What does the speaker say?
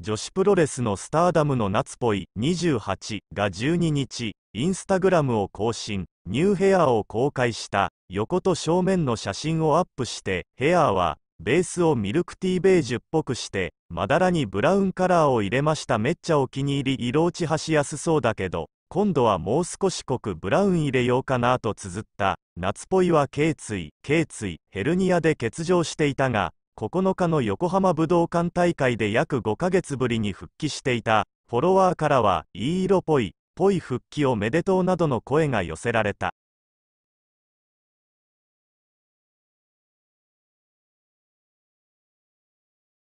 女子プロレスのスターダムの夏ぽい28が12日、インスタグラムを更新、ニューヘアを公開した横と正面の写真をアップして、ヘアはベースをミルクティーベージュっぽくして、まだらにブラウンカラーを入れました。めっちゃお気に入り、色落ちやすそうだけど、今度はもう少し濃くブラウン入れようかなと綴った。夏ぽいは頸椎、頸椎、ヘルニアで欠場していたが、9日の横浜武道館大会で約5ヶ月ぶりに復帰していたフォロワーからは、いい色ぽい、ぽい復帰をめでとうなどの声が寄せられた。